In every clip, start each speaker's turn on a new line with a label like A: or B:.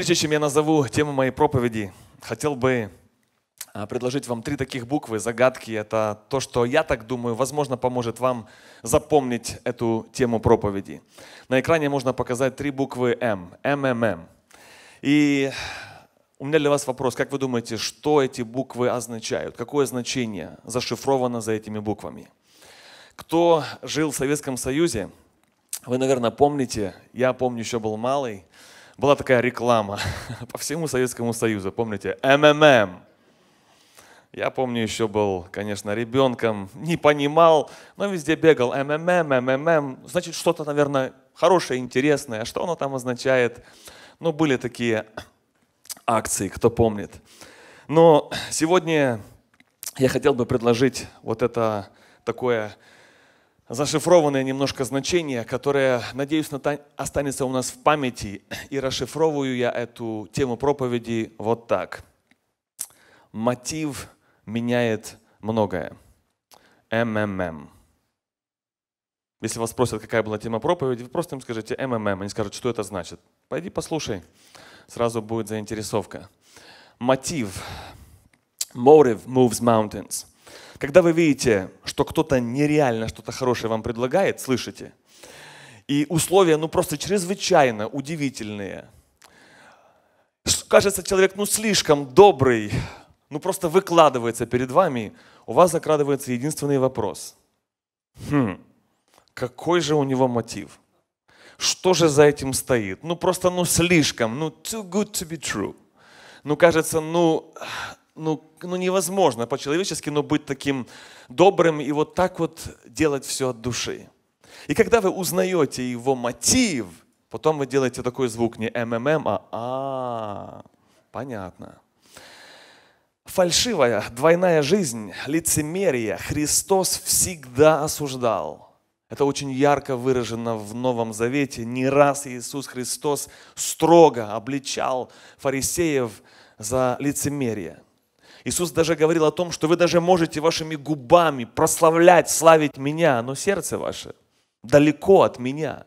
A: Прежде чем я назову тему моей проповеди, хотел бы а, предложить вам три таких буквы, загадки. Это то, что я так думаю, возможно, поможет вам запомнить эту тему проповеди. На экране можно показать три буквы М. МММ. И у меня для вас вопрос, как вы думаете, что эти буквы означают? Какое значение зашифровано за этими буквами? Кто жил в Советском Союзе, вы, наверное, помните, я помню, еще был малый – была такая реклама по всему Советскому Союзу, помните, МММ. Я помню, еще был, конечно, ребенком, не понимал, но везде бегал МММ, МММ. Значит, что-то, наверное, хорошее, интересное. Что оно там означает? Ну, были такие акции, кто помнит. Но сегодня я хотел бы предложить вот это такое зашифрованное немножко значение, которое, надеюсь, останется у нас в памяти. И расшифровываю я эту тему проповеди вот так. Мотив меняет многое. МММ. Если вас спросят, какая была тема проповеди, вы просто им скажите МММ. Они скажут, что это значит. Пойди послушай. Сразу будет заинтересовка. Мотив. Motive moves mountains. Когда вы видите, что кто-то нереально что-то хорошее вам предлагает, слышите, и условия, ну, просто чрезвычайно удивительные. Кажется, человек, ну, слишком добрый, ну, просто выкладывается перед вами, у вас закрадывается единственный вопрос. Хм, какой же у него мотив? Что же за этим стоит? Ну, просто, ну, слишком, ну, too good to be true. Ну, кажется, ну, ну, ну невозможно по-человечески, но быть таким добрым и вот так вот делать все от души. И когда вы узнаете его мотив, потом вы делаете такой звук не МММ, а а, понятно. Фальшивая, двойная жизнь, лицемерие Христос всегда осуждал. Это очень ярко выражено в Новом Завете. Не раз Иисус Христос строго обличал фарисеев за лицемерие. Иисус даже говорил о том, что вы даже можете вашими губами прославлять, славить меня, но сердце ваше далеко от меня.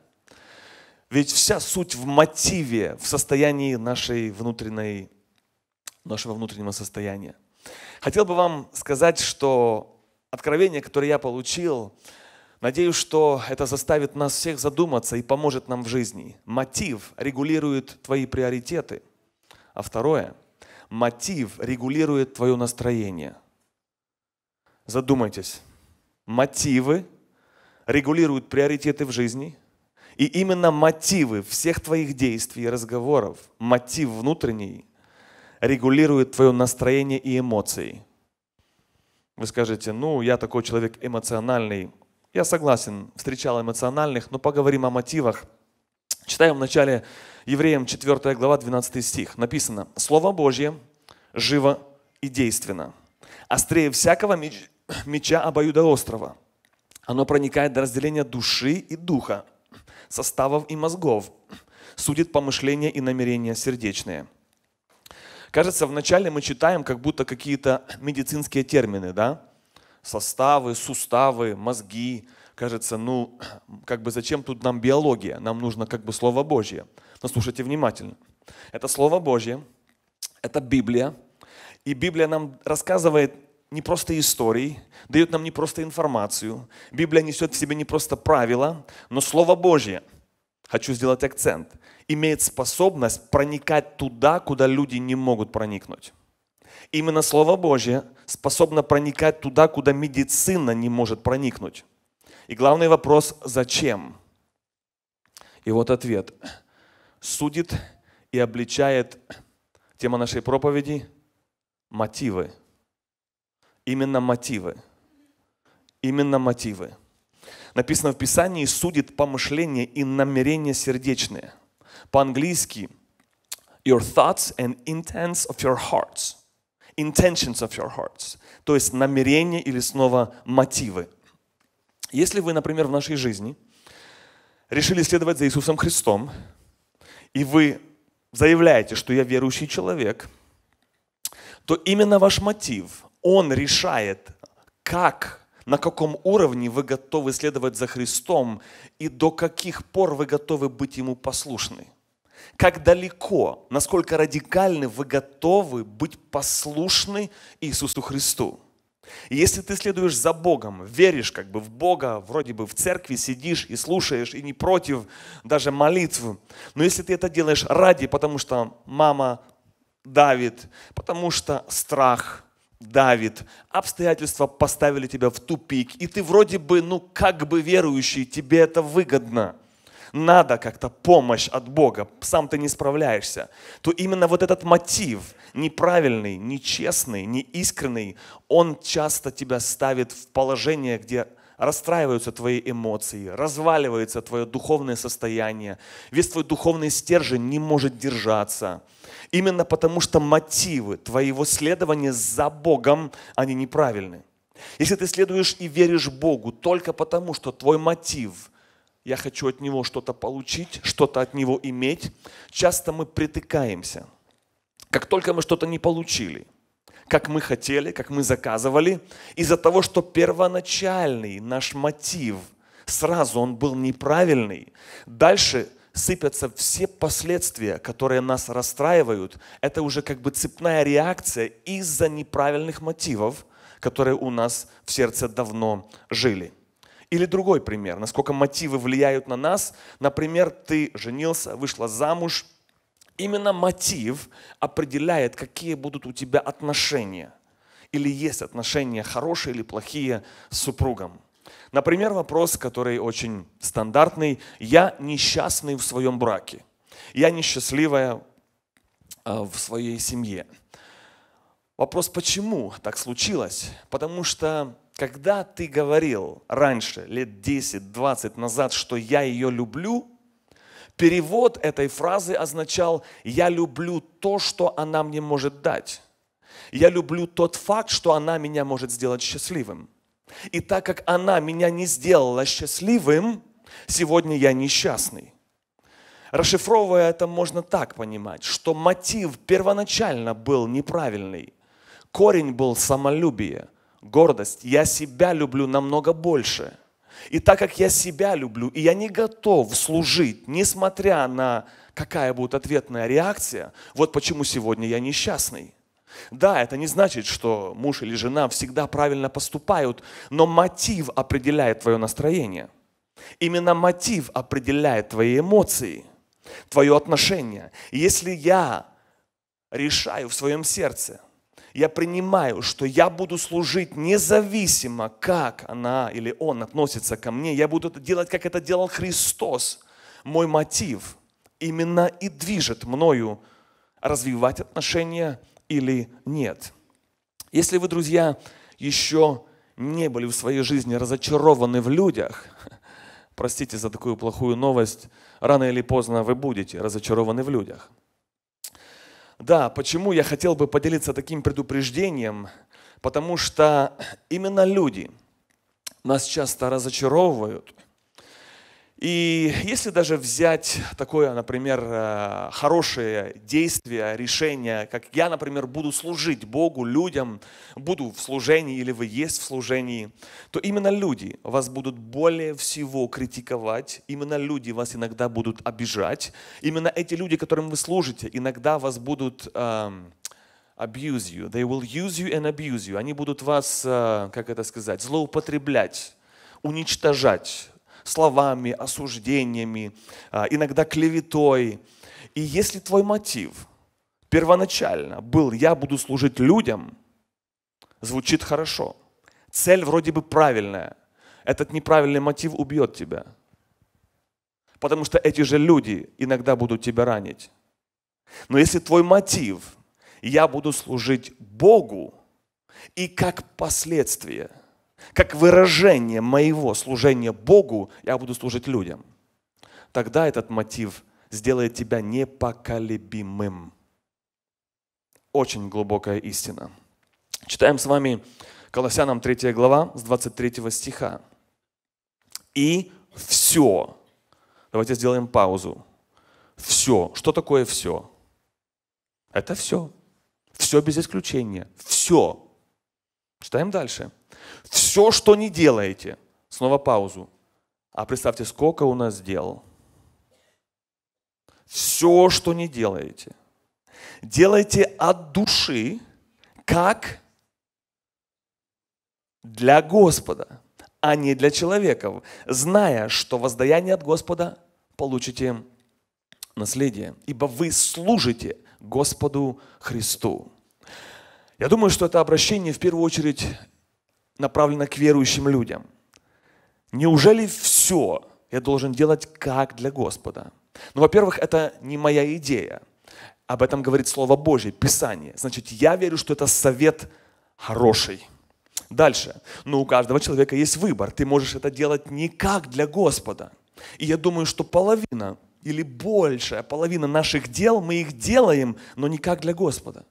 A: Ведь вся суть в мотиве, в состоянии нашей внутренней, нашего внутреннего состояния. Хотел бы вам сказать, что откровение, которое я получил, надеюсь, что это заставит нас всех задуматься и поможет нам в жизни. Мотив регулирует твои приоритеты. А второе – Мотив регулирует твое настроение. Задумайтесь. Мотивы регулируют приоритеты в жизни. И именно мотивы всех твоих действий и разговоров, мотив внутренний, регулирует твое настроение и эмоции. Вы скажете, ну, я такой человек эмоциональный. Я согласен, встречал эмоциональных, но поговорим о мотивах. Читаем вначале Евреям 4 глава, 12 стих. Написано, «Слово Божье живо и действенно, острее всякого меч, меча обоюдоострого. Оно проникает до разделения души и духа, составов и мозгов, судит помышления и намерения сердечные». Кажется, вначале мы читаем как будто какие-то медицинские термины, да? Составы, суставы, мозги. Кажется, ну, как бы зачем тут нам биология? Нам нужно как бы Слово Божье. Но внимательно. Это Слово Божье, это Библия. И Библия нам рассказывает не просто истории, дает нам не просто информацию. Библия несет в себе не просто правила, но Слово Божье, хочу сделать акцент, имеет способность проникать туда, куда люди не могут проникнуть. Именно Слово Божье способно проникать туда, куда медицина не может проникнуть. И главный вопрос – зачем? И вот ответ – судит и обличает, тема нашей проповеди, мотивы. Именно мотивы. Именно мотивы. Написано в Писании, судит помышления и намерения сердечные. По-английски, your thoughts and intents of your hearts. Intentions of your hearts. То есть намерения или снова мотивы. Если вы, например, в нашей жизни решили следовать за Иисусом Христом, и вы заявляете, что я верующий человек, то именно ваш мотив, он решает, как на каком уровне вы готовы следовать за Христом и до каких пор вы готовы быть Ему послушны. Как далеко, насколько радикально вы готовы быть послушны Иисусу Христу. И если ты следуешь за Богом, веришь как бы в Бога, вроде бы в церкви сидишь и слушаешь, и не против даже молитв, но если ты это делаешь ради, потому что мама давит, потому что страх давит, обстоятельства поставили тебя в тупик, и ты вроде бы, ну как бы верующий, тебе это выгодно – надо как-то помощь от Бога, сам ты не справляешься, то именно вот этот мотив, неправильный, нечестный, неискренний, он часто тебя ставит в положение, где расстраиваются твои эмоции, разваливается твое духовное состояние, весь твой духовный стержень не может держаться. Именно потому, что мотивы твоего следования за Богом, они неправильны. Если ты следуешь и веришь Богу только потому, что твой мотив – я хочу от него что-то получить, что-то от него иметь, часто мы притыкаемся. Как только мы что-то не получили, как мы хотели, как мы заказывали, из-за того, что первоначальный наш мотив, сразу он был неправильный, дальше сыпятся все последствия, которые нас расстраивают. Это уже как бы цепная реакция из-за неправильных мотивов, которые у нас в сердце давно жили. Или другой пример, насколько мотивы влияют на нас. Например, ты женился, вышла замуж. Именно мотив определяет, какие будут у тебя отношения. Или есть отношения хорошие или плохие с супругом. Например, вопрос, который очень стандартный. Я несчастный в своем браке. Я несчастливая э, в своей семье. Вопрос, почему так случилось? Потому что когда ты говорил раньше, лет 10-20 назад, что я ее люблю, перевод этой фразы означал «я люблю то, что она мне может дать». Я люблю тот факт, что она меня может сделать счастливым. И так как она меня не сделала счастливым, сегодня я несчастный. Расшифровывая это, можно так понимать, что мотив первоначально был неправильный. Корень был самолюбие гордость, я себя люблю намного больше. И так как я себя люблю, и я не готов служить, несмотря на какая будет ответная реакция, вот почему сегодня я несчастный. Да, это не значит, что муж или жена всегда правильно поступают, но мотив определяет твое настроение. Именно мотив определяет твои эмоции, твое отношение. если я решаю в своем сердце – я принимаю, что я буду служить независимо, как она или он относится ко мне. Я буду это делать, как это делал Христос. Мой мотив именно и движет мною развивать отношения или нет. Если вы, друзья, еще не были в своей жизни разочарованы в людях, простите за такую плохую новость, рано или поздно вы будете разочарованы в людях – да, почему я хотел бы поделиться таким предупреждением? Потому что именно люди нас часто разочаровывают, и если даже взять такое, например, э, хорошее действие, решение, как я, например, буду служить Богу, людям, буду в служении или вы есть в служении, то именно люди вас будут более всего критиковать, именно люди вас иногда будут обижать, именно эти люди, которым вы служите, иногда вас будут эм, abuse you, they will use you and abuse you, они будут вас, э, как это сказать, злоупотреблять уничтожать, словами, осуждениями, а, иногда клеветой. И если твой мотив первоначально был «я буду служить людям», звучит хорошо. Цель вроде бы правильная. Этот неправильный мотив убьет тебя. Потому что эти же люди иногда будут тебя ранить. Но если твой мотив «я буду служить Богу», и как последствие – как выражение моего служения Богу я буду служить людям. Тогда этот мотив сделает тебя непоколебимым. Очень глубокая истина. Читаем с вами Колоссянам 3 глава с 23 стиха. «И все». Давайте сделаем паузу. «Все». Что такое «все»? Это все. Все без исключения. Все. Читаем дальше. Все, что не делаете. Снова паузу. А представьте, сколько у нас дел. Все, что не делаете. Делайте от души, как для Господа, а не для человека, зная, что воздаяние от Господа получите наследие, ибо вы служите Господу Христу. Я думаю, что это обращение в первую очередь направлена к верующим людям. Неужели все я должен делать как для Господа? Ну, во-первых, это не моя идея. Об этом говорит Слово Божье, Писание. Значит, я верю, что это совет хороший. Дальше. Но у каждого человека есть выбор. Ты можешь это делать не как для Господа. И я думаю, что половина или большая половина наших дел мы их делаем, но не как для Господа.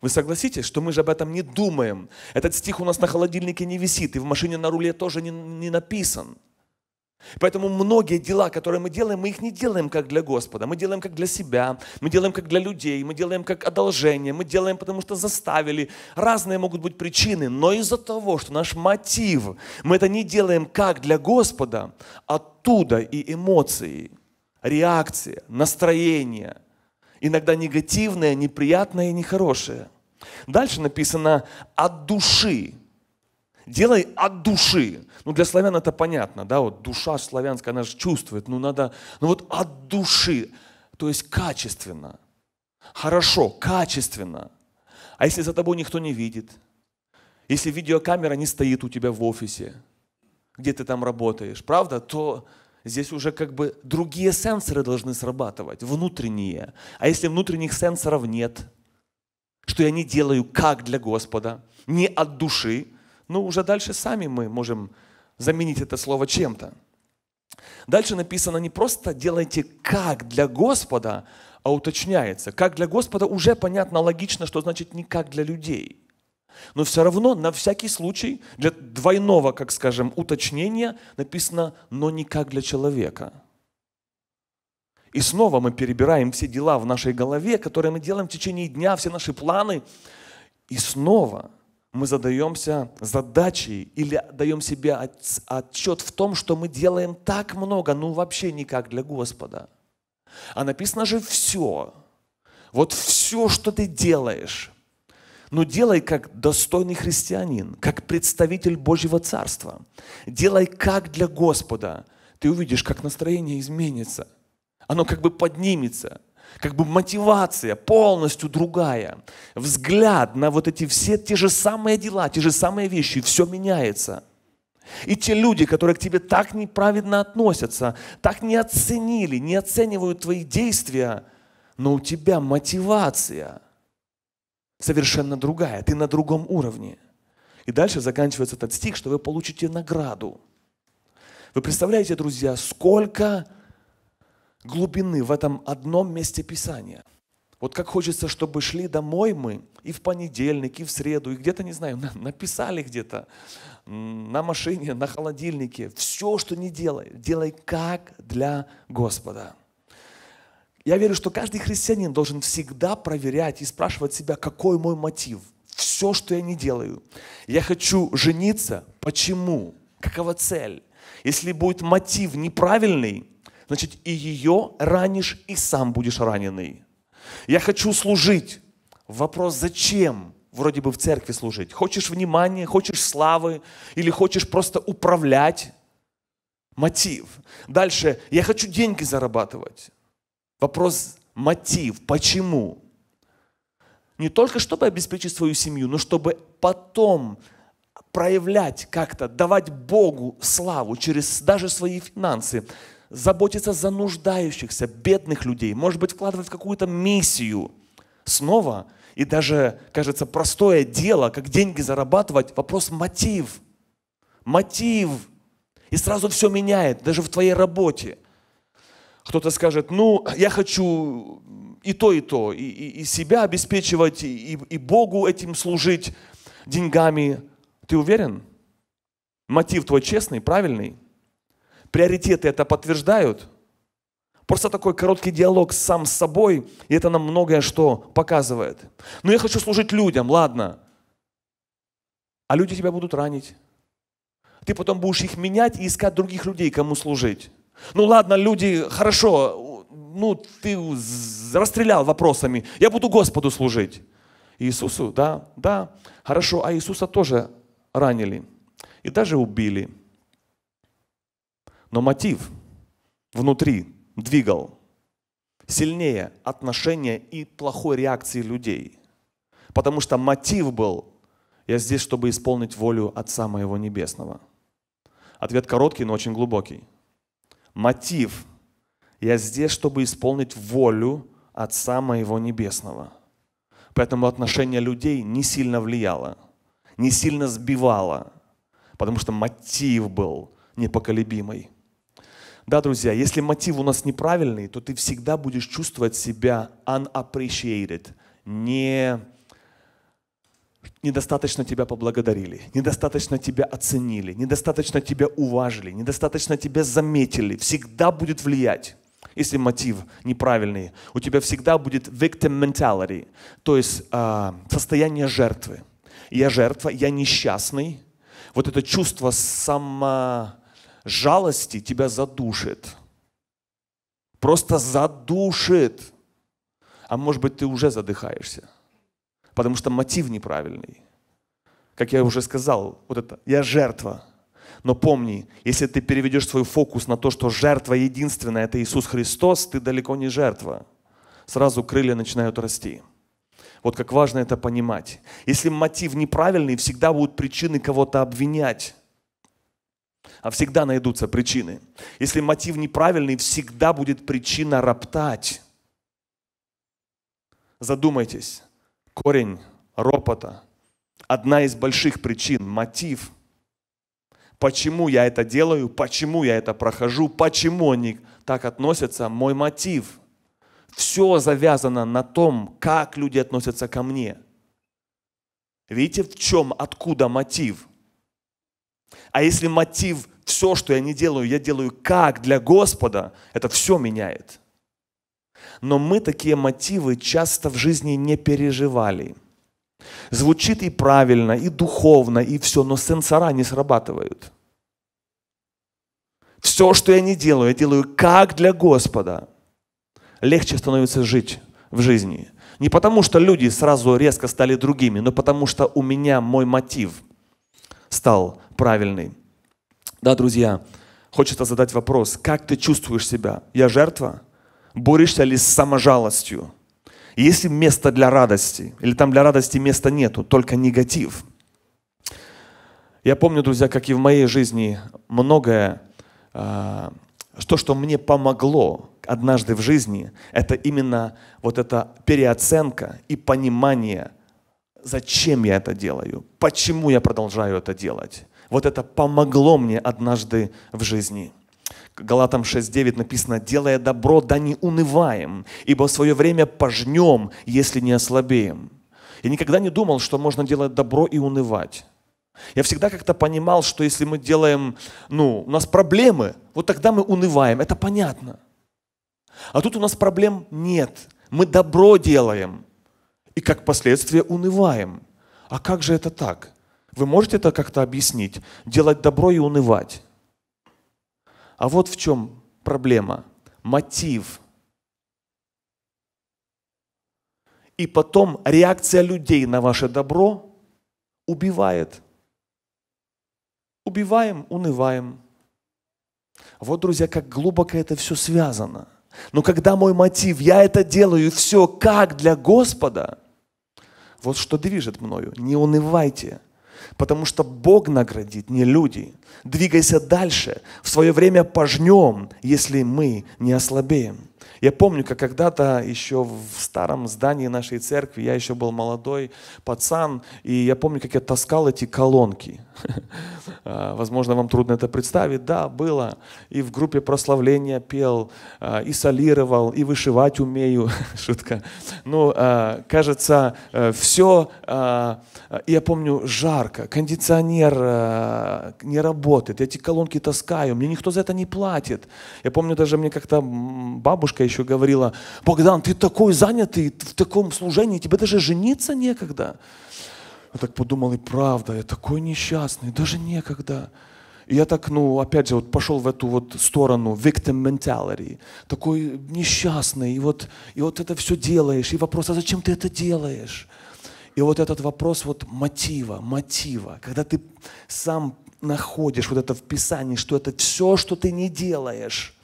A: Вы согласитесь, что мы же об этом не думаем. Этот стих у нас на холодильнике не висит, и в машине на руле тоже не, не написан. Поэтому многие дела, которые мы делаем, мы их не делаем как для Господа. Мы делаем как для себя, мы делаем как для людей, мы делаем как одолжение, мы делаем потому что заставили. Разные могут быть причины, но из-за того, что наш мотив, мы это не делаем как для Господа, оттуда и эмоции, реакция, настроение – иногда негативное, неприятное и нехорошее. Дальше написано «от души». Делай от души. Ну, для славян это понятно, да, вот душа славянская, она же чувствует, ну, надо, ну, вот от души, то есть качественно, хорошо, качественно. А если за тобой никто не видит, если видеокамера не стоит у тебя в офисе, где ты там работаешь, правда, то Здесь уже как бы другие сенсоры должны срабатывать, внутренние. А если внутренних сенсоров нет, что я не делаю как для Господа, не от души, ну уже дальше сами мы можем заменить это слово чем-то. Дальше написано, не просто делайте как для Господа, а уточняется. Как для Господа уже понятно, логично, что значит не как для людей. Но все равно, на всякий случай, для двойного, как скажем, уточнения написано «но не как для человека». И снова мы перебираем все дела в нашей голове, которые мы делаем в течение дня, все наши планы. И снова мы задаемся задачей или даем себе отчет в том, что мы делаем так много, ну вообще никак для Господа. А написано же все. Вот все, что ты делаешь, но делай как достойный христианин, как представитель Божьего Царства. Делай как для Господа. Ты увидишь, как настроение изменится. Оно как бы поднимется. Как бы мотивация полностью другая. Взгляд на вот эти все те же самые дела, те же самые вещи. Все меняется. И те люди, которые к тебе так неправедно относятся, так не оценили, не оценивают твои действия, но у тебя мотивация – совершенно другая, ты на другом уровне. И дальше заканчивается этот стих, что вы получите награду. Вы представляете, друзья, сколько глубины в этом одном месте Писания. Вот как хочется, чтобы шли домой мы и в понедельник, и в среду, и где-то, не знаю, написали где-то на машине, на холодильнике. Все, что не делай, делай как для Господа. Я верю, что каждый христианин должен всегда проверять и спрашивать себя, какой мой мотив. Все, что я не делаю. Я хочу жениться. Почему? Какова цель? Если будет мотив неправильный, значит и ее ранишь, и сам будешь раненый. Я хочу служить. Вопрос, зачем? Вроде бы в церкви служить. Хочешь внимания, хочешь славы, или хочешь просто управлять? Мотив. Дальше, я хочу деньги зарабатывать. Вопрос мотив, почему? Не только чтобы обеспечить свою семью, но чтобы потом проявлять как-то, давать Богу славу через даже свои финансы, заботиться за нуждающихся, бедных людей, может быть, вкладывать в какую-то миссию. Снова, и даже, кажется, простое дело, как деньги зарабатывать, вопрос мотив. Мотив. И сразу все меняет, даже в твоей работе – кто-то скажет, ну, я хочу и то, и то, и, и, и себя обеспечивать, и, и, и Богу этим служить деньгами. Ты уверен? Мотив твой честный, правильный? Приоритеты это подтверждают? Просто такой короткий диалог сам с собой, и это нам многое что показывает. Но «Ну, я хочу служить людям, ладно. А люди тебя будут ранить. Ты потом будешь их менять и искать других людей, кому служить. Ну ладно, люди, хорошо, ну ты расстрелял вопросами, я буду Господу служить. Иисусу, да, да, хорошо, а Иисуса тоже ранили и даже убили. Но мотив внутри двигал сильнее отношения и плохой реакции людей. Потому что мотив был «я здесь, чтобы исполнить волю Отца моего Небесного». Ответ короткий, но очень глубокий – мотив. Я здесь, чтобы исполнить волю Отца моего Небесного. Поэтому отношение людей не сильно влияло, не сильно сбивало, потому что мотив был непоколебимый. Да, друзья, если мотив у нас неправильный, то ты всегда будешь чувствовать себя unappreciated, не недостаточно тебя поблагодарили, недостаточно тебя оценили, недостаточно тебя уважили, недостаточно тебя заметили, всегда будет влиять. Если мотив неправильный, у тебя всегда будет victim mentality, то есть э, состояние жертвы. Я жертва, я несчастный. Вот это чувство саможалости тебя задушит. Просто задушит. А может быть, ты уже задыхаешься потому что мотив неправильный. Как я уже сказал, вот это «я жертва». Но помни, если ты переведешь свой фокус на то, что жертва единственная – это Иисус Христос, ты далеко не жертва. Сразу крылья начинают расти. Вот как важно это понимать. Если мотив неправильный, всегда будут причины кого-то обвинять. А всегда найдутся причины. Если мотив неправильный, всегда будет причина роптать. Задумайтесь корень ропота, одна из больших причин, мотив, почему я это делаю, почему я это прохожу, почему они так относятся, мой мотив. Все завязано на том, как люди относятся ко мне. Видите, в чем, откуда мотив? А если мотив все, что я не делаю, я делаю как для Господа, это все меняет но мы такие мотивы часто в жизни не переживали. Звучит и правильно, и духовно, и все, но сенсора не срабатывают. Все, что я не делаю, я делаю как для Господа. Легче становится жить в жизни. Не потому, что люди сразу резко стали другими, но потому, что у меня мой мотив стал правильный. Да, друзья, хочется задать вопрос, как ты чувствуешь себя? Я жертва? Борешься ли с саможалостью? Есть ли место для радости? Или там для радости места нету, только негатив? Я помню, друзья, как и в моей жизни многое, э, то, что мне помогло однажды в жизни, это именно вот эта переоценка и понимание, зачем я это делаю, почему я продолжаю это делать. Вот это помогло мне однажды в жизни – Галатам 6.9 написано, «Делая добро, да не унываем, ибо в свое время пожнем, если не ослабеем». Я никогда не думал, что можно делать добро и унывать. Я всегда как-то понимал, что если мы делаем, ну, у нас проблемы, вот тогда мы унываем, это понятно. А тут у нас проблем нет. Мы добро делаем и как последствие унываем. А как же это так? Вы можете это как-то объяснить? Делать добро и унывать. А вот в чем проблема. Мотив. И потом реакция людей на ваше добро убивает. Убиваем, унываем. Вот, друзья, как глубоко это все связано. Но когда мой мотив, я это делаю, все как для Господа, вот что движет мною. Не унывайте, потому что Бог наградит, не люди. Двигайся дальше. В свое время пожнем, если мы не ослабеем. Я помню, как когда-то еще в старом здании нашей церкви, я еще был молодой пацан, и я помню, как я таскал эти колонки. А, возможно, вам трудно это представить. Да, было. И в группе прославления пел, а, и солировал, и вышивать умею. Шутка. Ну, а, кажется, э, все. Я помню, жарко. Кондиционер э, не работал работает, я эти колонки таскаю, мне никто за это не платит. Я помню, даже мне как-то бабушка еще говорила, Богдан, ты такой занятый, в таком служении, тебе даже жениться некогда. Я так подумал, и правда, я такой несчастный, даже некогда. И я так, ну, опять же, вот пошел в эту вот сторону victim mentality, такой несчастный, и вот, и вот это все делаешь, и вопрос, а зачем ты это делаешь? И вот этот вопрос вот мотива, мотива, когда ты сам находишь вот это в Писании, что это все, что ты не делаешь.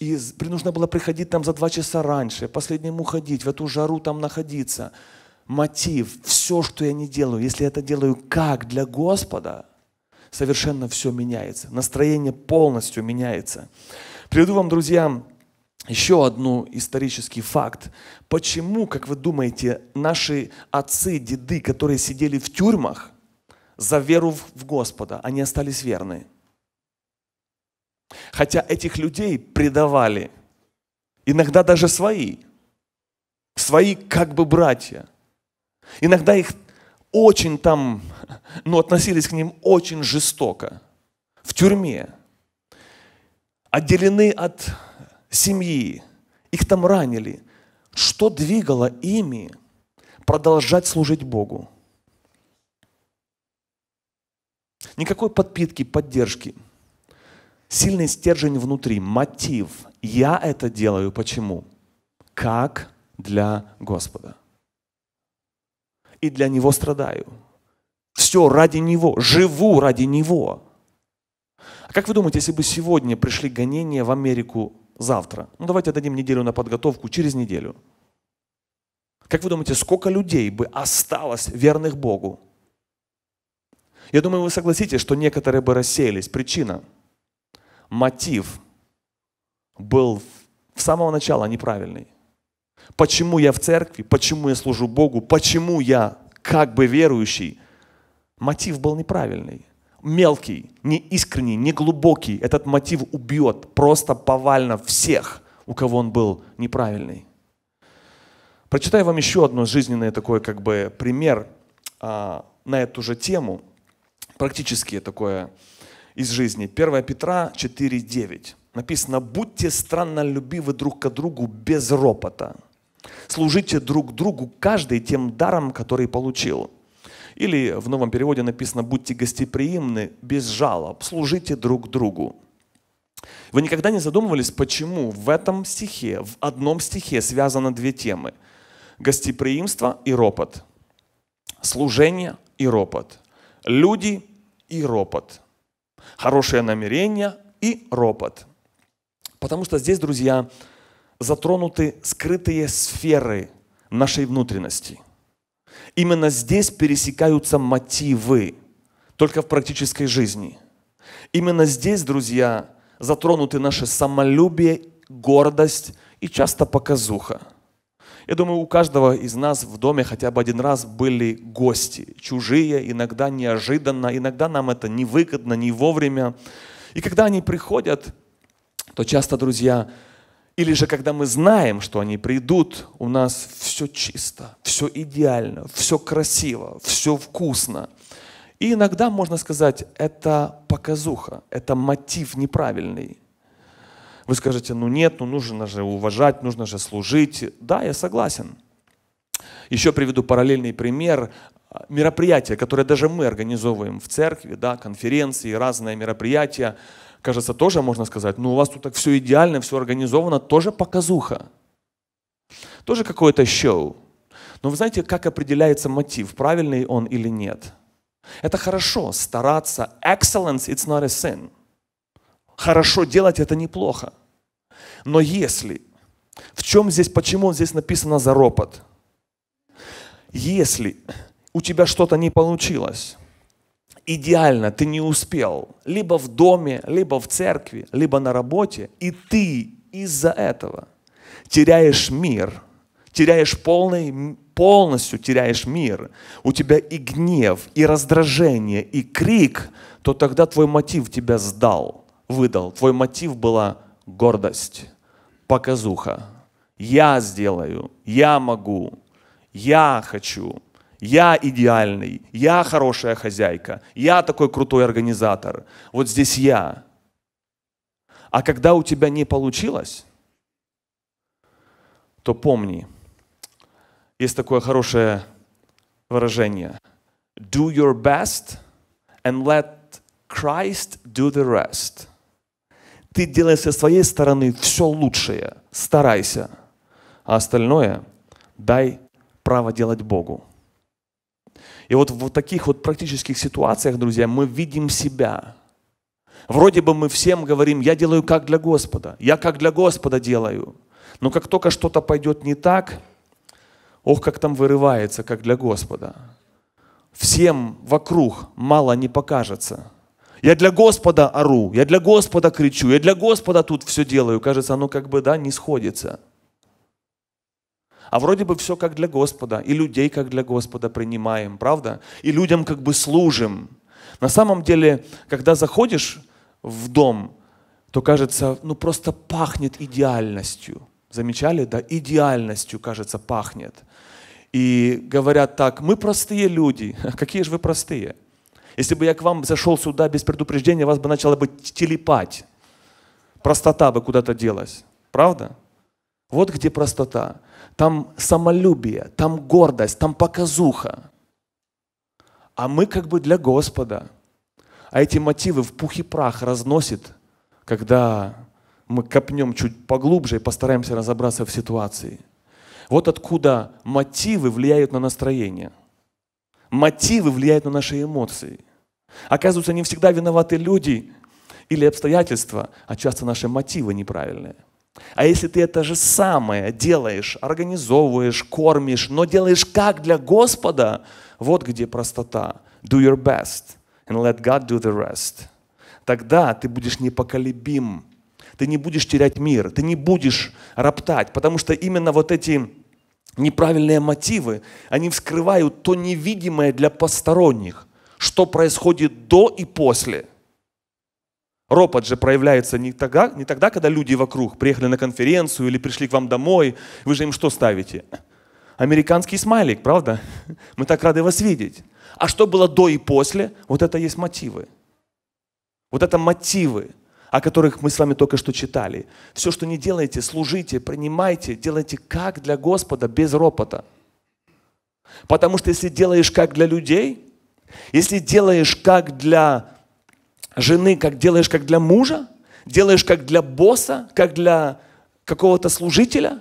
A: И нужно было приходить там за два часа раньше, последним ходить в эту жару там находиться. Мотив, все, что я не делаю, если я это делаю как для Господа, совершенно все меняется. Настроение полностью меняется. Приведу вам, друзья, еще одну исторический факт. Почему, как вы думаете, наши отцы, деды, которые сидели в тюрьмах, за веру в Господа, они остались верны. Хотя этих людей предавали, иногда даже свои, свои как бы братья. Иногда их очень там, ну, относились к ним очень жестоко, в тюрьме, отделены от семьи, их там ранили. Что двигало ими продолжать служить Богу? Никакой подпитки, поддержки. Сильный стержень внутри, мотив. Я это делаю почему? Как для Господа. И для Него страдаю. Все ради Него, живу ради Него. А как вы думаете, если бы сегодня пришли гонения в Америку завтра? Ну давайте дадим неделю на подготовку, через неделю. Как вы думаете, сколько людей бы осталось верных Богу? Я думаю, вы согласитесь, что некоторые бы рассеялись. Причина, мотив был с самого начала неправильный. Почему я в церкви, почему я служу Богу, почему я как бы верующий. Мотив был неправильный, мелкий, неискренний, неглубокий. Этот мотив убьет просто повально всех, у кого он был неправильный. Прочитаю вам еще одно жизненное такое как бы пример а, на эту же тему – практически такое из жизни. 1 Петра 4.9. Написано, будьте странно любивы друг к другу без ропота. Служите друг другу каждый тем даром, который получил. Или в новом переводе написано, будьте гостеприимны без жалоб, служите друг другу. Вы никогда не задумывались, почему в этом стихе, в одном стихе связаны две темы. Гостеприимство и ропот. Служение и ропот люди и ропот. Хорошее намерение и ропот. Потому что здесь, друзья, затронуты скрытые сферы нашей внутренности. Именно здесь пересекаются мотивы, только в практической жизни. Именно здесь, друзья, затронуты наше самолюбие, гордость и часто показуха. Я думаю, у каждого из нас в доме хотя бы один раз были гости, чужие, иногда неожиданно, иногда нам это невыгодно, не вовремя. И когда они приходят, то часто, друзья, или же когда мы знаем, что они придут, у нас все чисто, все идеально, все красиво, все вкусно. И иногда, можно сказать, это показуха, это мотив неправильный. Вы скажете, ну нет, ну нужно же уважать, нужно же служить. Да, я согласен. Еще приведу параллельный пример. Мероприятия, которые даже мы организовываем в церкви, да, конференции, разные мероприятия, кажется, тоже можно сказать, ну у вас тут так все идеально, все организовано, тоже показуха. Тоже какое-то шоу. Но вы знаете, как определяется мотив, правильный он или нет? Это хорошо, стараться. Excellence, it's not a sin. Хорошо делать это неплохо. Но если, в чем здесь, почему здесь написано за ропот? Если у тебя что-то не получилось, идеально, ты не успел, либо в доме, либо в церкви, либо на работе, и ты из-за этого теряешь мир, теряешь полный, полностью теряешь мир, у тебя и гнев, и раздражение, и крик, то тогда твой мотив тебя сдал – выдал. Твой мотив была гордость, показуха. Я сделаю, я могу, я хочу, я идеальный, я хорошая хозяйка, я такой крутой организатор. Вот здесь я. А когда у тебя не получилось, то помни, есть такое хорошее выражение. Do your best and let Christ do the rest. Ты делаешь со своей стороны все лучшее, старайся. А остальное дай право делать Богу. И вот в таких вот практических ситуациях, друзья, мы видим себя. Вроде бы мы всем говорим, я делаю как для Господа, я как для Господа делаю. Но как только что-то пойдет не так, ох, как там вырывается, как для Господа. Всем вокруг мало не покажется – я для Господа ору, я для Господа кричу, я для Господа тут все делаю. Кажется, оно как бы, да, не сходится. А вроде бы все как для Господа, и людей как для Господа принимаем, правда? И людям как бы служим. На самом деле, когда заходишь в дом, то кажется, ну просто пахнет идеальностью. Замечали, да? Идеальностью, кажется, пахнет. И говорят так, мы простые люди. Какие же вы простые? Если бы я к вам зашел сюда без предупреждения, вас бы начало бы телепать. Простота бы куда-то делась. Правда? Вот где простота. Там самолюбие, там гордость, там показуха. А мы как бы для Господа. А эти мотивы в пух и прах разносит, когда мы копнем чуть поглубже и постараемся разобраться в ситуации. Вот откуда мотивы влияют на настроение. Мотивы влияют на наши эмоции. Оказывается, не всегда виноваты люди или обстоятельства, а часто наши мотивы неправильные. А если ты это же самое делаешь, организовываешь, кормишь, но делаешь как для Господа, вот где простота. Do your best and let God do the rest. Тогда ты будешь непоколебим, ты не будешь терять мир, ты не будешь роптать, потому что именно вот эти неправильные мотивы, они вскрывают то невидимое для посторонних – что происходит до и после. Ропот же проявляется не тогда, не тогда, когда люди вокруг приехали на конференцию или пришли к вам домой. Вы же им что ставите? Американский смайлик, правда? Мы так рады вас видеть. А что было до и после? Вот это есть мотивы. Вот это мотивы, о которых мы с вами только что читали. Все, что не делаете, служите, принимайте, делайте как для Господа, без ропота. Потому что если делаешь как для людей, если делаешь как для жены, как делаешь как для мужа, делаешь как для босса, как для какого-то служителя,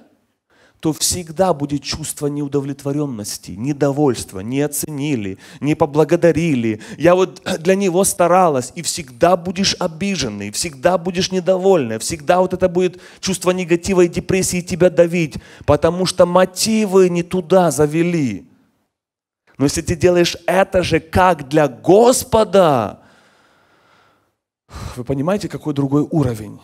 A: то всегда будет чувство неудовлетворенности, недовольства, не оценили, не поблагодарили. Я вот для него старалась, и всегда будешь обиженный, всегда будешь недовольный, всегда вот это будет чувство негатива и депрессии тебя давить, потому что мотивы не туда завели. Но если ты делаешь это же как для Господа, вы понимаете, какой другой уровень?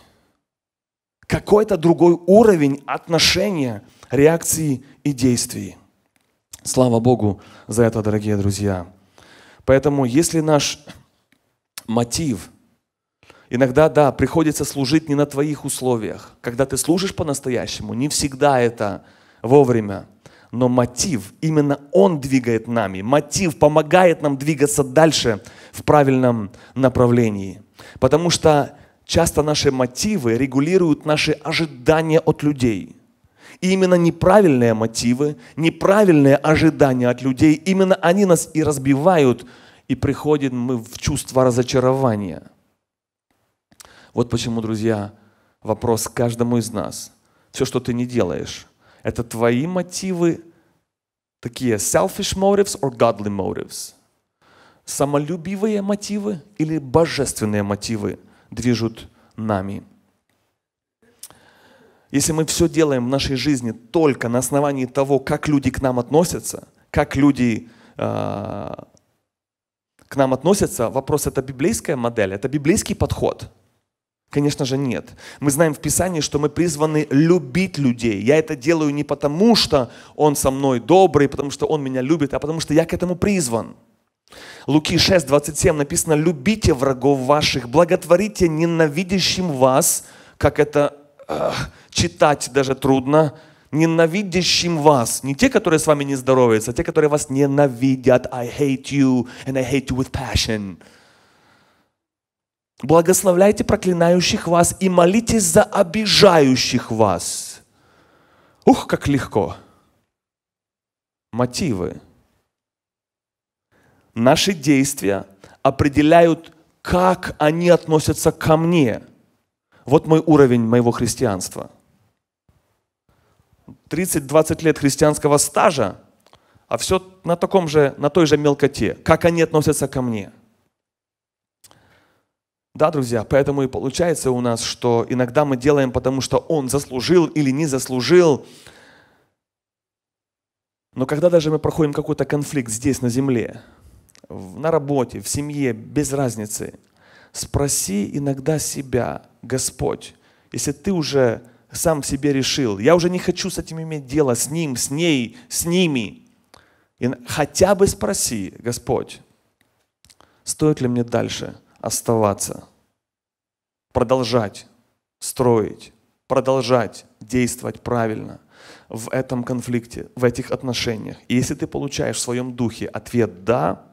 A: Какой-то другой уровень отношения, реакции и действий. Слава Богу за это, дорогие друзья. Поэтому, если наш мотив, иногда, да, приходится служить не на твоих условиях, когда ты служишь по-настоящему, не всегда это вовремя – но мотив, именно он двигает нами. Мотив помогает нам двигаться дальше в правильном направлении. Потому что часто наши мотивы регулируют наши ожидания от людей. И именно неправильные мотивы, неправильные ожидания от людей, именно они нас и разбивают, и приходим мы в чувство разочарования. Вот почему, друзья, вопрос каждому из нас. Все, что ты не делаешь, это твои мотивы, такие selfish motives or godly motives. Самолюбивые мотивы или божественные мотивы движут нами. Если мы все делаем в нашей жизни только на основании того, как люди к нам относятся, как люди э, к нам относятся, вопрос это библейская модель, это библейский подход – Конечно же нет. Мы знаем в Писании, что мы призваны любить людей. Я это делаю не потому, что он со мной добрый, потому что он меня любит, а потому что я к этому призван. Луки 6, 27 написано, «Любите врагов ваших, благотворите ненавидящим вас», как это э, читать даже трудно, ненавидящим вас, не те, которые с вами не здороваются, а те, которые вас ненавидят. I hate you and I hate you with passion. Благословляйте проклинающих вас и молитесь за обижающих вас. Ух, как легко. Мотивы. Наши действия определяют, как они относятся ко мне. Вот мой уровень моего христианства. 30-20 лет христианского стажа, а все на, таком же, на той же мелкоте. Как они относятся ко мне – да, друзья, поэтому и получается у нас, что иногда мы делаем, потому что он заслужил или не заслужил. Но когда даже мы проходим какой-то конфликт здесь, на земле, на работе, в семье, без разницы, спроси иногда себя, Господь, если ты уже сам себе решил, я уже не хочу с этим иметь дело, с ним, с ней, с ними, и хотя бы спроси, Господь, стоит ли мне дальше оставаться, продолжать строить, продолжать действовать правильно в этом конфликте, в этих отношениях. И если ты получаешь в своем духе ответ «да»,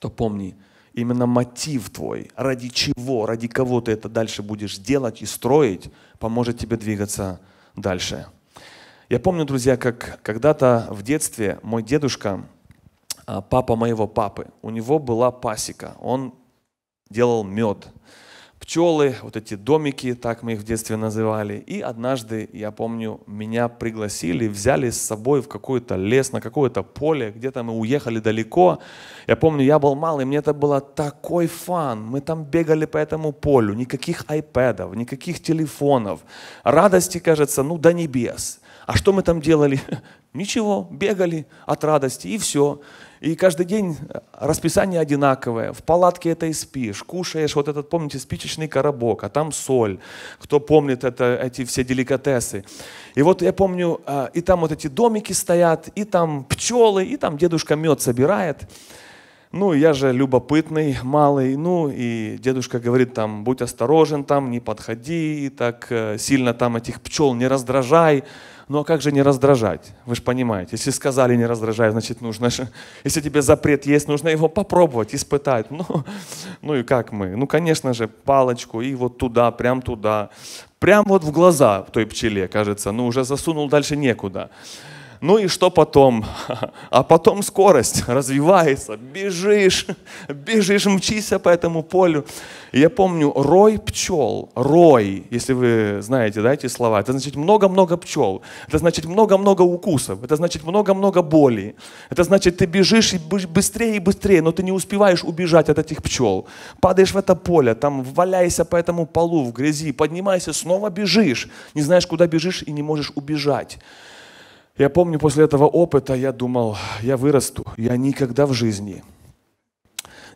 A: то помни, именно мотив твой, ради чего, ради кого ты это дальше будешь делать и строить, поможет тебе двигаться дальше. Я помню, друзья, как когда-то в детстве мой дедушка, а, папа моего папы. У него была пасека, он делал мед. Пчелы, вот эти домики, так мы их в детстве называли. И однажды, я помню, меня пригласили, взяли с собой в какой-то лес, на какое-то поле, где-то мы уехали далеко. Я помню, я был малый, мне это было такой фан. Мы там бегали по этому полю, никаких айпэдов, никаких телефонов. Радости, кажется, ну до небес. А что мы там делали? Ничего, бегали от радости и все. И каждый день э, расписание одинаковое. В палатке это и спишь, кушаешь вот этот, помните, спичечный коробок, а там соль. Кто помнит это, эти все деликатесы. И вот я помню, э, и там вот эти домики стоят, и там пчелы, и там дедушка мед собирает. Ну, я же любопытный, малый, ну, и дедушка говорит там, будь осторожен там, не подходи, так э, сильно там этих пчел не раздражай. Ну а как же не раздражать? Вы же понимаете, если сказали не раздражай, значит нужно же, если тебе запрет есть, нужно его попробовать, испытать. Ну, ну и как мы? Ну, конечно же, палочку и вот туда, прям туда. Прям вот в глаза той пчеле, кажется, ну уже засунул дальше некуда. Ну и что потом? А потом скорость развивается. Бежишь, бежишь, мчишься по этому полю. И я помню, рой пчел, рой, если вы знаете да, эти слова, это значит много-много пчел, это значит много-много укусов, это значит много-много боли, это значит ты бежишь и быстрее и быстрее, но ты не успеваешь убежать от этих пчел. Падаешь в это поле, там валяйся по этому полу в грязи, поднимайся, снова бежишь, не знаешь, куда бежишь и не можешь убежать. Я помню, после этого опыта я думал, я вырасту, я никогда в жизни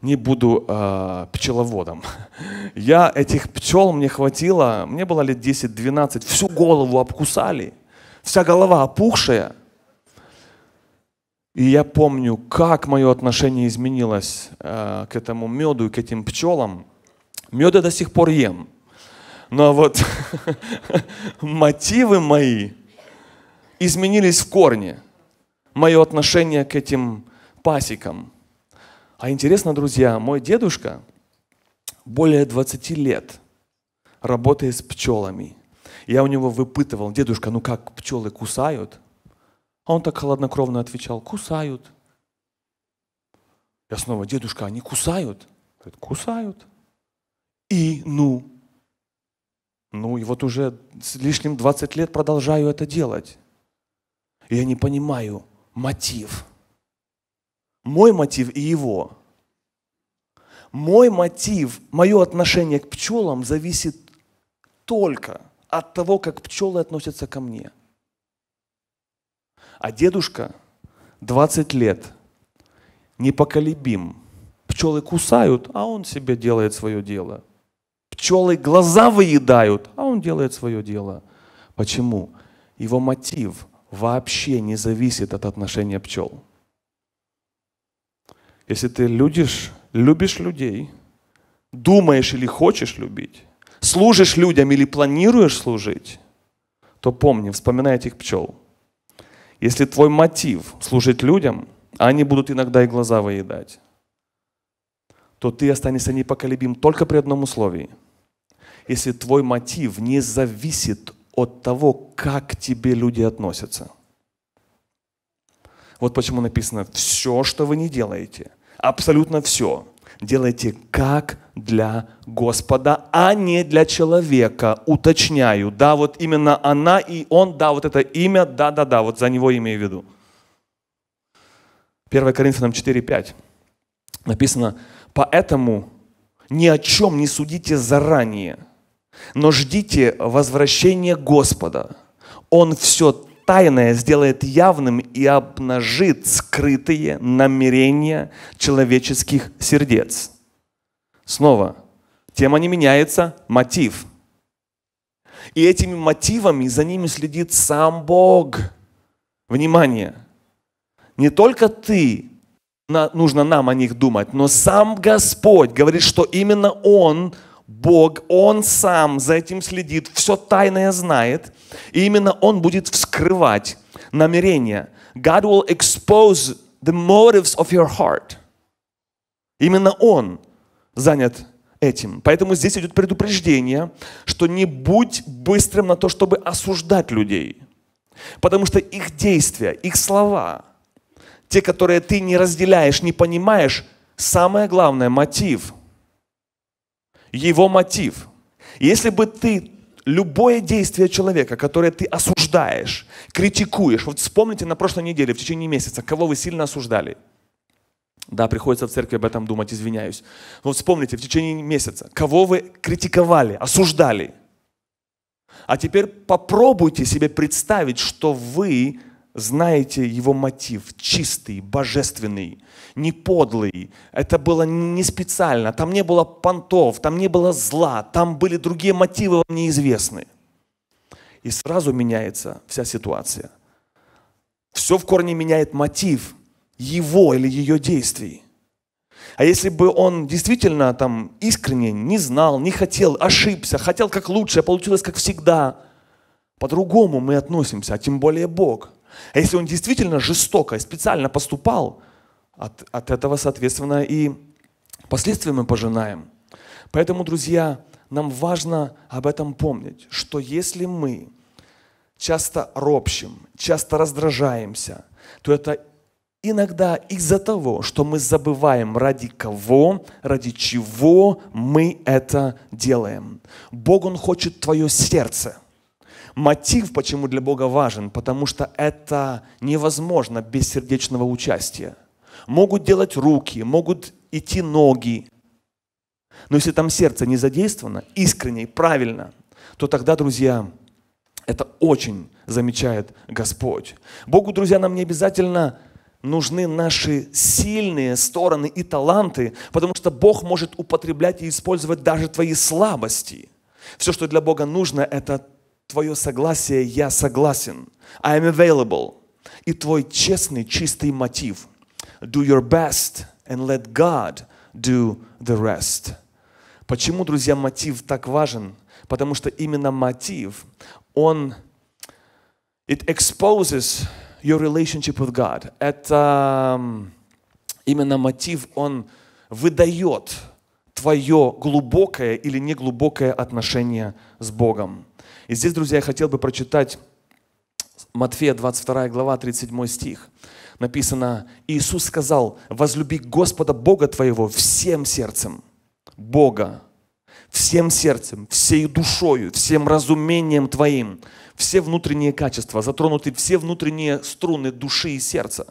A: не буду э, пчеловодом. Я этих пчел, мне хватило, мне было лет 10-12, всю голову обкусали, вся голова опухшая. И я помню, как мое отношение изменилось э, к этому меду и к этим пчелам. Мед я до сих пор ем. Но вот мотивы мои, изменились в корне мое отношение к этим пасекам. А интересно, друзья, мой дедушка более 20 лет работает с пчелами. Я у него выпытывал, дедушка, ну как пчелы кусают? А он так холоднокровно отвечал, кусают. Я снова, дедушка, они кусают? Говорит, кусают. И ну. Ну и вот уже с лишним 20 лет продолжаю это делать. Я не понимаю мотив. Мой мотив и его. Мой мотив, мое отношение к пчелам зависит только от того, как пчелы относятся ко мне. А дедушка 20 лет непоколебим. Пчелы кусают, а он себе делает свое дело. Пчелы глаза выедают, а он делает свое дело. Почему? Его мотив вообще не зависит от отношения пчел. Если ты любишь, любишь людей, думаешь или хочешь любить, служишь людям или планируешь служить, то помни, вспоминай этих пчел. Если твой мотив служить людям, а они будут иногда и глаза выедать, то ты останешься непоколебим только при одном условии. Если твой мотив не зависит от того, как к тебе люди относятся. Вот почему написано, все, что вы не делаете, абсолютно все, делайте как для Господа, а не для человека. Уточняю, да, вот именно она и он, да, вот это имя, да, да, да, вот за него имею в виду. 1 Коринфянам 4.5 написано, поэтому ни о чем не судите заранее – но ждите возвращения Господа. Он все тайное сделает явным и обнажит скрытые намерения человеческих сердец. Снова, тема не меняется, мотив. И этими мотивами за ними следит сам Бог. Внимание! Не только ты, нужно нам о них думать, но сам Господь говорит, что именно Он – Бог, Он сам за этим следит, все тайное знает, и именно Он будет вскрывать намерения. God will expose the motives of your heart. Именно Он занят этим. Поэтому здесь идет предупреждение, что не будь быстрым на то, чтобы осуждать людей. Потому что их действия, их слова, те, которые ты не разделяешь, не понимаешь, самое главное, мотив его мотив. если бы ты любое действие человека, которое ты осуждаешь, критикуешь, вот вспомните на прошлой неделе, в течение месяца, кого вы сильно осуждали. Да, приходится в церкви об этом думать, извиняюсь. Но вот вспомните, в течение месяца, кого вы критиковали, осуждали. А теперь попробуйте себе представить, что вы знаете его мотив, чистый, божественный, не подлый. Это было не специально, там не было понтов, там не было зла, там были другие мотивы вам неизвестны. И сразу меняется вся ситуация. Все в корне меняет мотив его или ее действий. А если бы он действительно там искренне не знал, не хотел, ошибся, хотел как лучше, а получилось как всегда, по-другому мы относимся, а тем более Бог – а если он действительно жестоко и специально поступал, от, от этого, соответственно, и последствия мы пожинаем. Поэтому, друзья, нам важно об этом помнить, что если мы часто ропщим, часто раздражаемся, то это иногда из-за того, что мы забываем, ради кого, ради чего мы это делаем. Бог, Он хочет твое сердце – Мотив, почему для Бога важен, потому что это невозможно без сердечного участия. Могут делать руки, могут идти ноги. Но если там сердце не задействовано, искренне и правильно, то тогда, друзья, это очень замечает Господь. Богу, друзья, нам не обязательно нужны наши сильные стороны и таланты, потому что Бог может употреблять и использовать даже твои слабости. Все, что для Бога нужно, это твое согласие «я согласен», «I am available», и твой честный, чистый мотив «do your best and let God do the rest». Почему, друзья, мотив так важен? Потому что именно мотив, он it exposes your relationship with God. Это именно мотив, он выдает твое глубокое или неглубокое отношение с Богом. И здесь, друзья, я хотел бы прочитать Матфея 22 глава 37 стих. Написано, Иисус сказал, возлюби Господа Бога твоего всем сердцем, Бога, всем сердцем, всей душою, всем разумением твоим. Все внутренние качества, затронуты все внутренние струны души и сердца.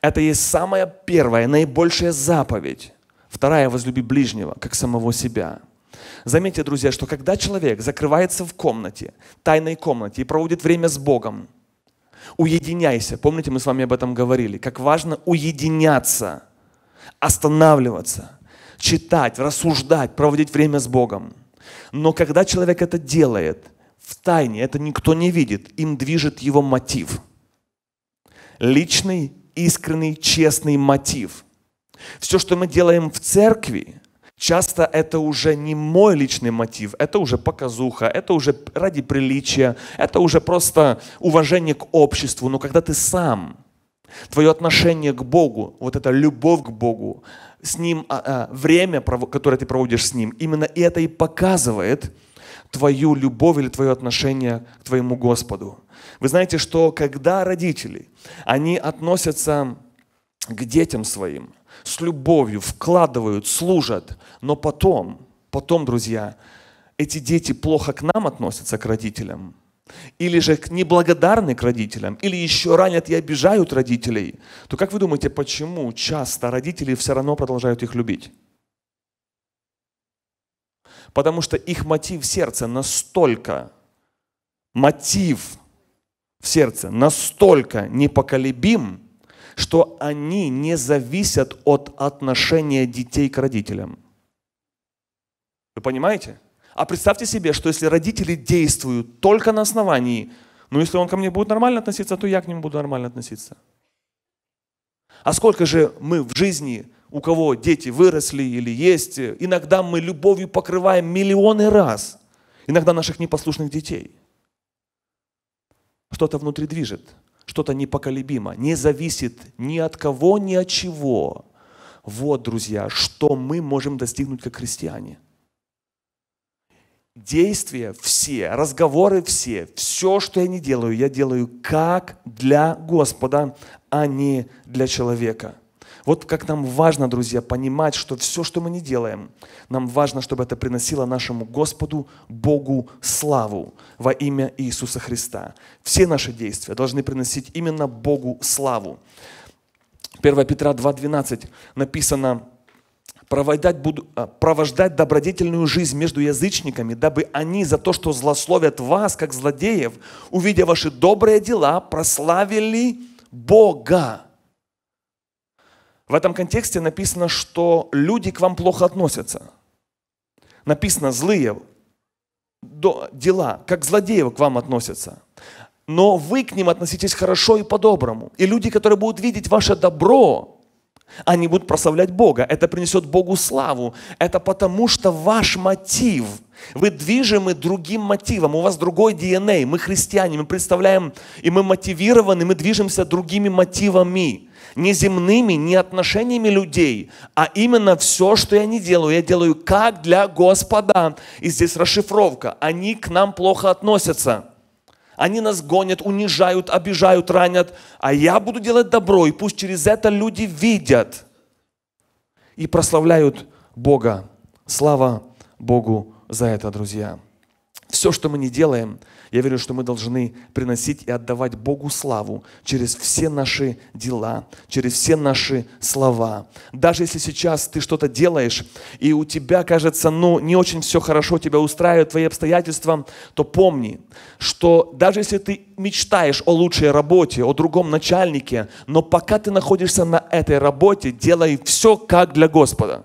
A: Это есть самая первая, наибольшая заповедь. Вторая – возлюби ближнего, как самого себя – Заметьте, друзья, что когда человек закрывается в комнате, тайной комнате и проводит время с Богом, уединяйся. Помните, мы с вами об этом говорили, как важно уединяться, останавливаться, читать, рассуждать, проводить время с Богом. Но когда человек это делает в тайне, это никто не видит, им движет его мотив. Личный, искренний, честный мотив. Все, что мы делаем в церкви, Часто это уже не мой личный мотив, это уже показуха, это уже ради приличия, это уже просто уважение к обществу. Но когда ты сам, твое отношение к Богу, вот эта любовь к Богу, с Ним, а, а, время, которое ты проводишь с Ним, именно это и показывает твою любовь или твое отношение к твоему Господу. Вы знаете, что когда родители, они относятся к детям своим – с любовью, вкладывают, служат, но потом, потом, друзья, эти дети плохо к нам относятся, к родителям, или же неблагодарны к родителям, или еще ранят и обижают родителей, то как вы думаете, почему часто родители все равно продолжают их любить? Потому что их мотив сердца настолько, мотив в сердце настолько непоколебим, что они не зависят от отношения детей к родителям. Вы понимаете? А представьте себе, что если родители действуют только на основании, ну если он ко мне будет нормально относиться, то я к нему буду нормально относиться. А сколько же мы в жизни, у кого дети выросли или есть, иногда мы любовью покрываем миллионы раз, иногда наших непослушных детей. Что-то внутри движет что-то непоколебимо, не зависит ни от кого, ни от чего. Вот, друзья, что мы можем достигнуть как христиане. Действия все, разговоры все, все, что я не делаю, я делаю как для Господа, а не для человека – вот как нам важно, друзья, понимать, что все, что мы не делаем, нам важно, чтобы это приносило нашему Господу, Богу славу во имя Иисуса Христа. Все наши действия должны приносить именно Богу славу. 1 Петра 2.12 написано, провождать, буду, а, провождать добродетельную жизнь между язычниками, дабы они за то, что злословят вас, как злодеев, увидя ваши добрые дела, прославили Бога. В этом контексте написано, что люди к вам плохо относятся. Написано злые дела, как злодеи к вам относятся. Но вы к ним относитесь хорошо и по-доброму. И люди, которые будут видеть ваше добро, они будут прославлять Бога. Это принесет Богу славу. Это потому, что ваш мотив, вы движимы другим мотивом. У вас другой DNA. Мы христиане, мы представляем, и мы мотивированы, мы движемся другими мотивами не земными, не отношениями людей, а именно все, что я не делаю, я делаю как для Господа. И здесь расшифровка. Они к нам плохо относятся. Они нас гонят, унижают, обижают, ранят. А я буду делать добро, и пусть через это люди видят и прославляют Бога. Слава Богу за это, друзья. Все, что мы не делаем, я верю, что мы должны приносить и отдавать Богу славу через все наши дела, через все наши слова. Даже если сейчас ты что-то делаешь, и у тебя, кажется, ну, не очень все хорошо, тебя устраивают твои обстоятельства, то помни, что даже если ты мечтаешь о лучшей работе, о другом начальнике, но пока ты находишься на этой работе, делай все как для Господа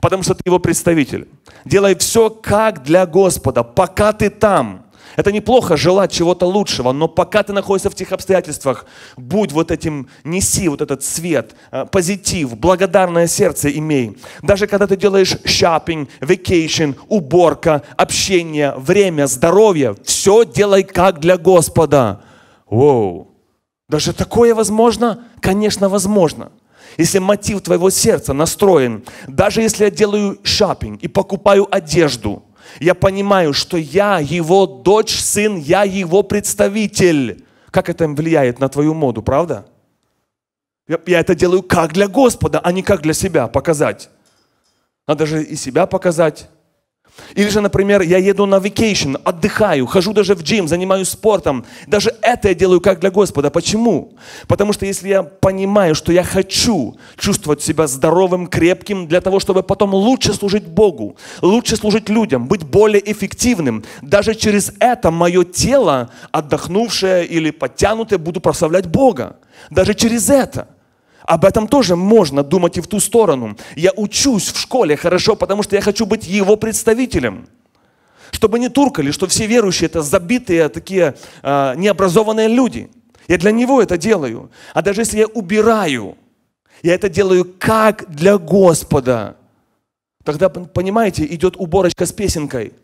A: потому что ты его представитель. Делай все как для Господа, пока ты там. Это неплохо желать чего-то лучшего, но пока ты находишься в тех обстоятельствах, будь вот этим, неси вот этот свет, э, позитив, благодарное сердце имей. Даже когда ты делаешь шопинг, vacation, уборка, общение, время, здоровье, все делай как для Господа. Воу. Даже такое возможно? Конечно, возможно если мотив твоего сердца настроен, даже если я делаю шопинг и покупаю одежду, я понимаю, что я его дочь, сын, я его представитель. Как это влияет на твою моду, правда? Я, я это делаю как для Господа, а не как для себя показать. Надо же и себя показать, или же, например, я еду на vacation, отдыхаю, хожу даже в джим, занимаюсь спортом. Даже это я делаю как для Господа. Почему? Потому что если я понимаю, что я хочу чувствовать себя здоровым, крепким, для того, чтобы потом лучше служить Богу, лучше служить людям, быть более эффективным, даже через это мое тело, отдохнувшее или подтянутое, буду прославлять Бога. Даже через это об этом тоже можно думать и в ту сторону. Я учусь в школе хорошо, потому что я хочу быть его представителем. Чтобы не туркали, что все верующие это забитые такие э, необразованные люди. Я для него это делаю. А даже если я убираю, я это делаю как для Господа. Тогда, понимаете, идет уборочка с песенкой.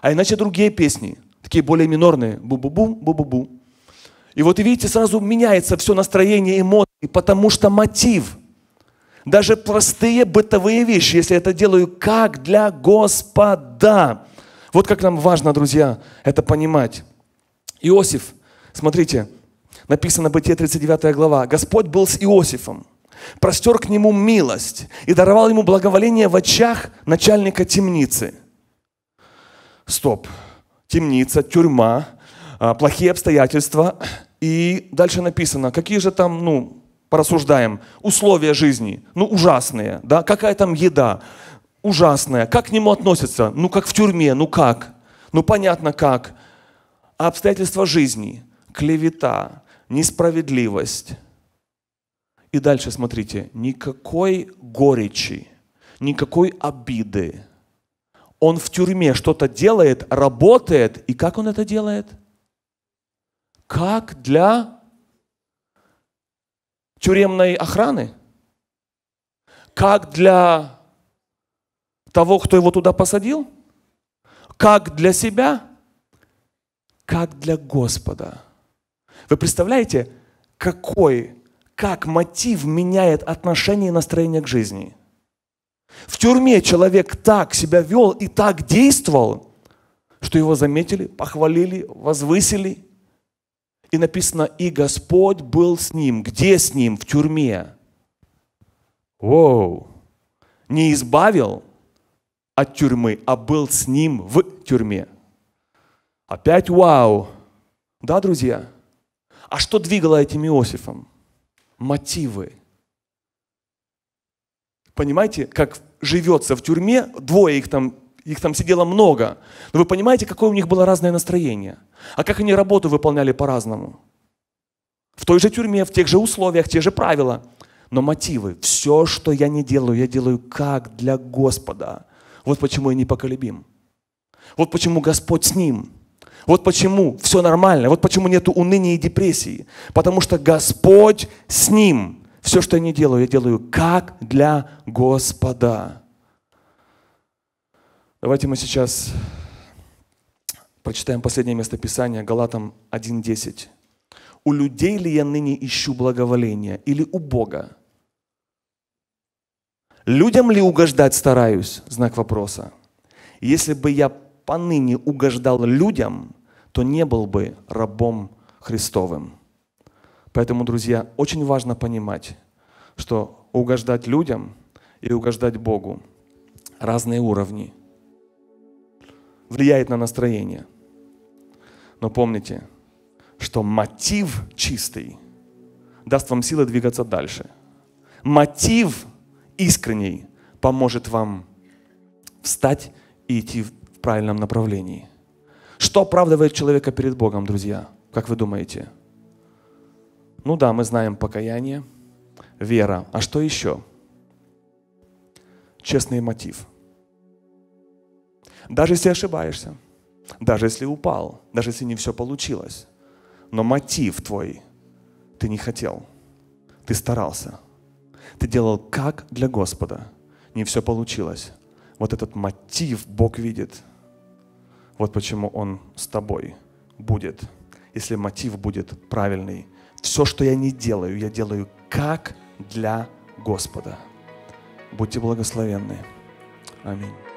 A: А иначе другие песни, такие более минорные. Бу-бу-бу, бу-бу-бу. И вот видите, сразу меняется все настроение, эмоции, потому что мотив. Даже простые бытовые вещи, если я это делаю как для Господа. Вот как нам важно, друзья, это понимать. Иосиф, смотрите, написано в Бытие 39 глава. Господь был с Иосифом, простер к нему милость и даровал ему благоволение в очах начальника темницы. Стоп. Темница, тюрьма, а, плохие обстоятельства, и дальше написано, какие же там, ну, порассуждаем, условия жизни, ну, ужасные, да, какая там еда, ужасная, как к нему относятся, ну, как в тюрьме, ну, как, ну, понятно, как. А обстоятельства жизни, клевета, несправедливость. И дальше смотрите, никакой горечи, никакой обиды. Он в тюрьме что-то делает, работает, и как он это делает? как для тюремной охраны, как для того, кто его туда посадил, как для себя, как для Господа. Вы представляете, какой, как мотив меняет отношение и настроение к жизни? В тюрьме человек так себя вел и так действовал, что его заметили, похвалили, возвысили – и написано, и Господь был с ним. Где с ним? В тюрьме. Воу! Не избавил от тюрьмы, а был с ним в тюрьме. Опять вау! Да, друзья? А что двигало этим Иосифом? Мотивы. Понимаете, как живется в тюрьме, двое их там, их там сидело много. Но вы понимаете, какое у них было разное настроение – а как они работу выполняли по-разному? В той же тюрьме, в тех же условиях, те же правила. Но мотивы, все, что я не делаю, я делаю как для Господа. Вот почему я непоколебим. Вот почему Господь с ним. Вот почему все нормально. Вот почему нет уныния и депрессии. Потому что Господь с ним. Все, что я не делаю, я делаю как для Господа. Давайте мы сейчас Прочитаем последнее место Писания, Галатам 1.10. «У людей ли я ныне ищу благоволения или у Бога? Людям ли угождать стараюсь?» Знак вопроса. Если бы я поныне угождал людям, то не был бы рабом Христовым. Поэтому, друзья, очень важно понимать, что угождать людям и угождать Богу разные уровни – влияет на настроение – но помните, что мотив чистый даст вам силы двигаться дальше. Мотив искренний поможет вам встать и идти в правильном направлении. Что оправдывает человека перед Богом, друзья? Как вы думаете? Ну да, мы знаем покаяние, вера. А что еще? Честный мотив. Даже если ошибаешься – даже если упал, даже если не все получилось. Но мотив твой ты не хотел. Ты старался. Ты делал как для Господа. Не все получилось. Вот этот мотив Бог видит. Вот почему Он с тобой будет, если мотив будет правильный. Все, что я не делаю, я делаю как для Господа. Будьте благословенны. Аминь.